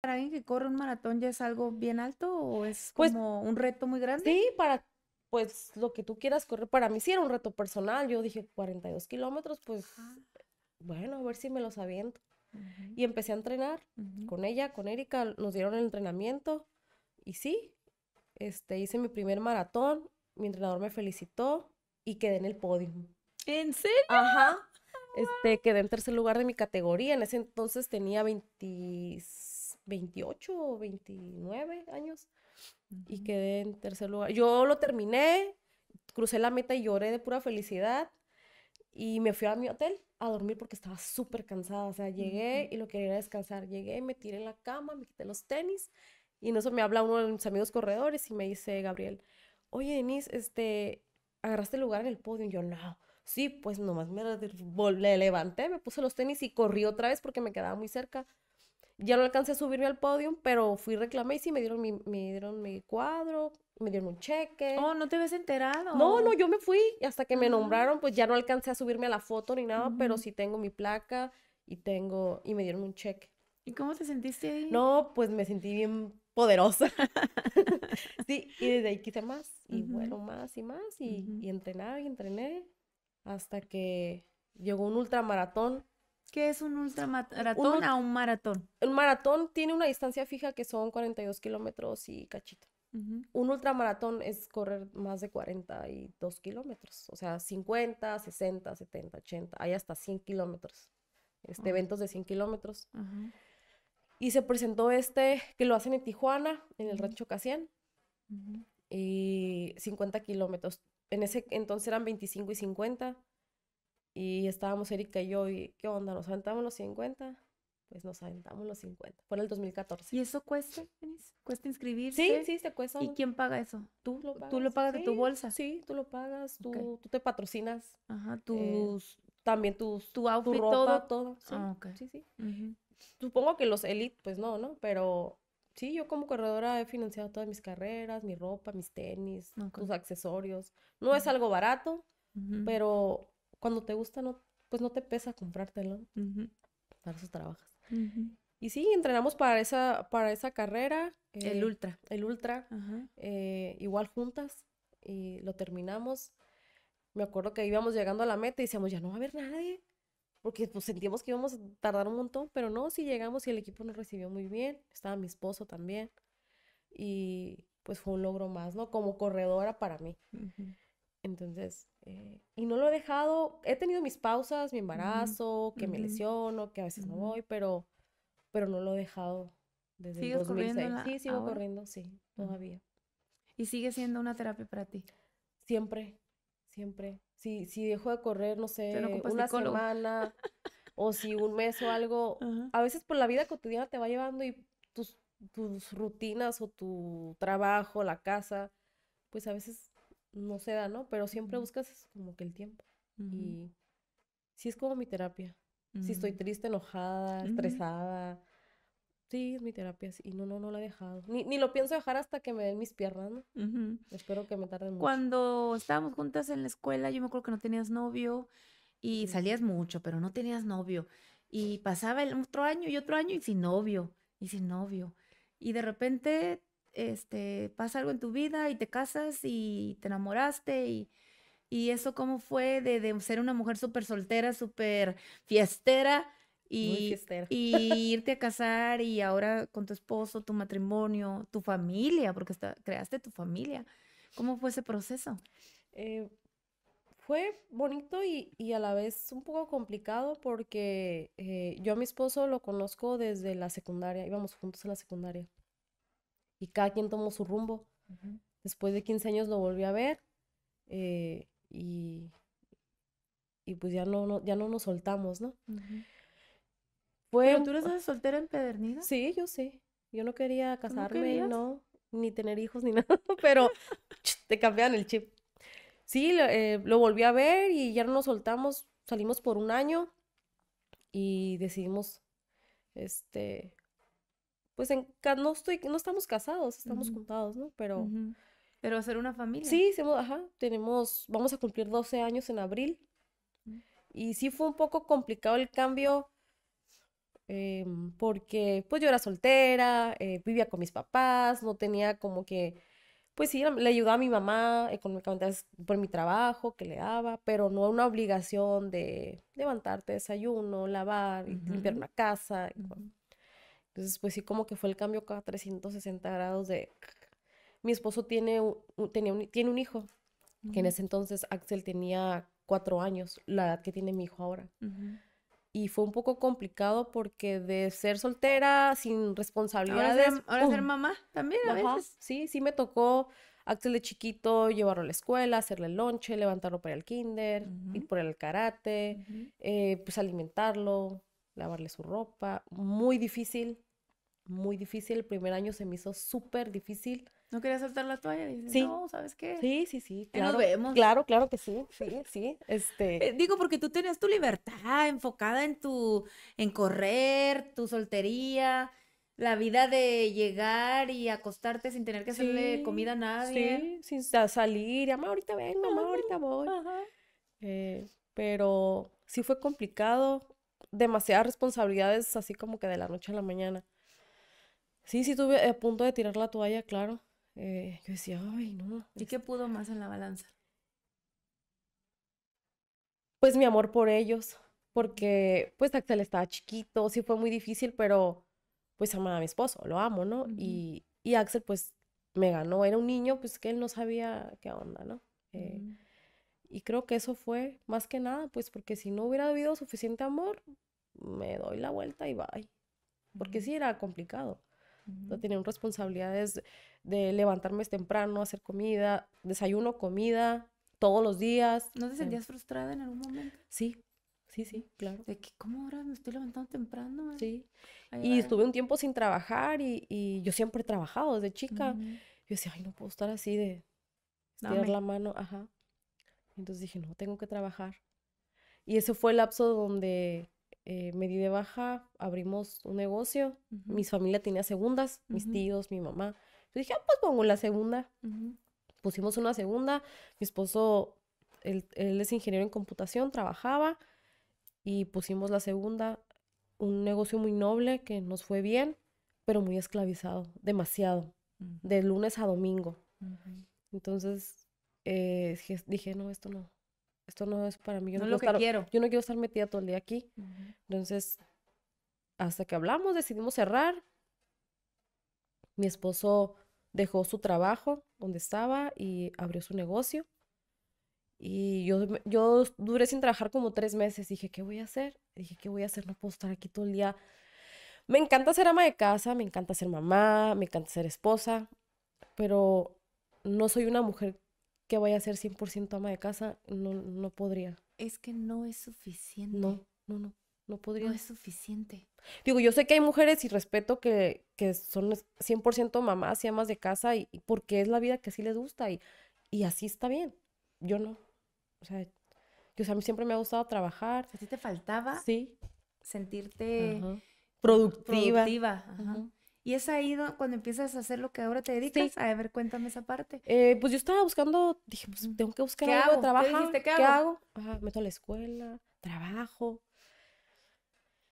para alguien que corre un maratón ya es algo bien alto o es pues como un reto muy grande? Sí, para pues lo que tú quieras correr, para mí sí era un reto personal. Yo dije 42 kilómetros, pues ah. bueno, a ver si me los aviento. Y empecé a entrenar con ella, con Erika, nos dieron el entrenamiento y sí, este, hice mi primer maratón, mi entrenador me felicitó y quedé en el podio. ¿En serio? Ajá. Este, quedé en tercer lugar de mi categoría. En ese entonces tenía 26 28 o 29 años y quedé en tercer lugar. Yo lo terminé, crucé la meta y lloré de pura felicidad y me fui a mi hotel a dormir porque estaba súper cansada. O sea, llegué y lo quería descansar. Llegué, me tiré en la cama, me quité los tenis y no eso me habla uno de mis amigos corredores y me dice, Gabriel, oye, Denise, este, agarraste lugar en el podio. Y yo, no. Sí, pues nomás me levanté, me puse los tenis y corrí otra vez porque me quedaba muy cerca. Ya no alcancé a subirme al podio, pero fui reclamé y sí me dieron mi, me dieron mi cuadro, me dieron un cheque. Oh, no te habías enterado. No, no, yo me fui hasta que me ah. nombraron, pues ya no alcancé a subirme a la foto ni nada, pero sí tengo mi placa y tengo y me dieron un cheque. ¿Y cómo te sentiste ahí? No, pues me sentí bien poderosa. sí, y desde ahí quise más y bueno, más y más y, y entrenar y entrené hasta que llegó un ultramaratón ¿Qué es un ultramaratón un, a un maratón? Un maratón tiene una distancia fija que son 42 kilómetros y cachito. Un ultramaratón es correr más de 42 kilómetros, o sea, 50, 60, 70, 80, hay hasta 100 kilómetros, este, eventos de 100 kilómetros. Y se presentó este, que lo hacen en Tijuana, en el rancho Casián, y 50 kilómetros. En ese entonces eran 25 y 50. Y estábamos Erika y yo, y ¿qué onda? ¿Nos aventamos los 50? Pues nos aventamos los 50. Fue en el 2014. ¿Y eso cuesta, ¿Cuesta inscribirse? Sí, sí, te cuesta. ¿Y quién paga eso? Tú lo pagas. ¿Tú lo pagas de tu bolsa? Sí, tú lo pagas, tú, te patrocinas. Ajá, eh, tus... también tus, tu, outfit, ropa, todo. todo sí, ah, Supongo que los elite, pues no, ¿no? Pero sí, yo como corredora he financiado todas mis carreras, mi ropa, mis tenis, tus accesorios. No es algo barato, pero cuando te gusta, no, pues no te pesa comprártelo. Para eso trabajas. Y sí, entrenamos para esa, para esa carrera. el eh, ultra. El ultra. Eh, igual juntas. Y lo terminamos. Me acuerdo que íbamos llegando a la meta y decíamos, ya no va a haber nadie. Porque pues, sentíamos que íbamos a tardar un montón. Pero no, sí llegamos y el equipo nos recibió muy bien. Estaba mi esposo también. Y pues fue un logro más, ¿no? Como corredora para mí. Entonces, eh, y no lo he dejado, he tenido mis pausas, mi embarazo, que me lesiono, que a veces no voy, pero, pero no lo he dejado desde corriendo? Sí, sigo corriendo, sí, todavía. ¿Y sigue siendo una terapia para ti? Siempre, siempre. Si, si dejo de correr, no sé, una semana o si un mes o algo, a veces por la vida cotidiana te va llevando y tus, tus rutinas o tu trabajo, la casa, pues a veces no se da, ¿no? Pero siempre buscas como que el tiempo. Y sí es como mi terapia. Si estoy mm. triste, enojada, estresada. Sí, es mi terapia, Y no, no, no la he dejado. Ni, lo pienso dejar hasta que me den mis piernas, ¿no? Espero que me tarden mucho. Cuando estábamos juntas en la escuela, yo me acuerdo que no tenías novio y salías mucho, pero no tenías novio. Y pasaba el otro año y otro año y sin novio, y sin novio. Y de repente este, pasa algo en tu vida y te casas y te enamoraste y, y eso cómo fue de, ser una mujer súper soltera, súper fiestera y, irte a casar y ahora con tu esposo, tu matrimonio, tu familia, porque está, creaste tu familia. ¿Cómo fue ese proceso? Eh, fue bonito y, a la vez un poco complicado porque eh, yo a mi esposo lo conozco desde la secundaria, íbamos juntos a la secundaria y cada quien tomó su rumbo. Después de 15 años lo volví a ver eh, y, y, pues ya no, ya no nos soltamos, ¿no? tú eres ah soltera en empedernida? Sí, yo sí. Yo no quería casarme, no, ni tener hijos ni nada, pero te cambian el chip. Sí, lo, eh, lo volví a ver y ya no nos soltamos, salimos por un año y decidimos este pues en, no, estoy, no estamos casados, estamos juntados, ¿no? Pero... Pero hacer una familia. Sí, ajá, tenemos, vamos a cumplir 12 años en abril. Mm. Y sí fue un poco complicado el cambio em, porque pues yo era soltera, eh, vivía con mis papás, no tenía como que, pues sí, le ayudaba a mi mamá económicamente por mi trabajo que le daba, pero no una obligación de levantarte, desayuno, lavar, limpiar una casa. Entonces, pues sí, como que fue el cambio cada 360 grados de... Mi esposo tiene un, tenía tiene un hijo, que en ese entonces Axel tenía cuatro años, la edad que tiene mi hijo ahora. Y fue un poco complicado porque de ser soltera, sin responsabilidades... Ahora ser, mamá también a veces. Sí, sí me tocó Axel de chiquito, llevarlo a la escuela, hacerle el lonche, levantarlo para el kinder, ir por el karate, eh, pues alimentarlo, lavarle su ropa. Muy difícil, muy difícil. El primer año se me hizo súper difícil. ¿No querías saltar la toalla? No, ¿sabes qué? Sí, sí, sí. Claro, nos vemos. Claro, claro que sí, sí, sí. Este... Eh, digo, porque tú tenías tu libertad enfocada en tu, en correr, tu soltería, la vida de llegar y acostarte sin tener que hacerle comida a nadie. Sí, sin salir. Y, ahorita vengo, ahorita voy. Eh, pero sí fue complicado. Demasiadas responsabilidades, así como que de la noche a la mañana. Sí, sí, estuve a eh, punto de tirar la toalla, claro. Eh, yo decía, ay, no. ¿Y qué este". pudo más en la balanza? Pues mi amor por ellos, porque pues Axel estaba chiquito, sí fue muy difícil, pero pues amaba a mi esposo, lo amo, ¿no? y, y, Axel pues me ganó, era un niño pues que él no sabía qué onda, ¿no? Eh, y creo que eso fue más que nada, pues porque si no hubiera habido suficiente amor, me doy la vuelta y bye. Porque sí era complicado no responsabilidades de levantarme temprano, hacer comida, desayuno, comida, todos los días. ¿No te sentías frustrada en algún momento? Sí, sí, sí, claro. De que, ¿cómo ahora me estoy levantando temprano? Sí. y estuve un tiempo sin trabajar y, yo siempre he trabajado desde chica. Yo decía, ay, no puedo estar así de estirar la mano, ajá. Entonces dije, no, tengo que trabajar. Y ese fue el lapso donde eh, me di de baja, abrimos un negocio, mi familia tenía segundas, mis tíos, mi mamá. Yo dije, ah, pues pongo la segunda. Pusimos una segunda, mi esposo, él, es ingeniero en computación, trabajaba y pusimos la segunda, un negocio muy noble que nos fue bien, pero muy esclavizado, demasiado, de lunes a domingo. Entonces eh, dije, no, esto no, esto no es para mí. Yo no, lo quiero Yo no quiero estar metida todo el día aquí. Entonces, hasta que hablamos, decidimos cerrar. Mi esposo dejó su trabajo donde estaba y abrió su negocio. Y yo, yo duré sin trabajar como tres meses. Dije, ¿qué voy a hacer? Dije, ¿qué voy a hacer? No puedo estar aquí todo el día. Me encanta ser ama de casa, me encanta ser mamá, me encanta ser esposa, pero no soy una mujer que vaya a ser 100% ama de casa, no, no podría. Es que no es suficiente. No, no, no. No podría. No es suficiente. Digo, yo sé que hay mujeres y respeto que, que son 100% mamás y amas de casa y, porque es la vida que sí les gusta y, y así está bien. Yo no. O sea, yo, a mí siempre me ha gustado trabajar. ¿A te faltaba? Sí. Sentirte productiva. productiva. Ajá. Y es ahí cuando empiezas a hacer lo que ahora te dedicas. A ver, cuéntame esa parte. Eh, pues yo estaba buscando, dije, pues mm. tengo que buscar algo, hago? trabajo. ¿Qué, hago? ¿Qué hago? meto a la escuela, trabajo,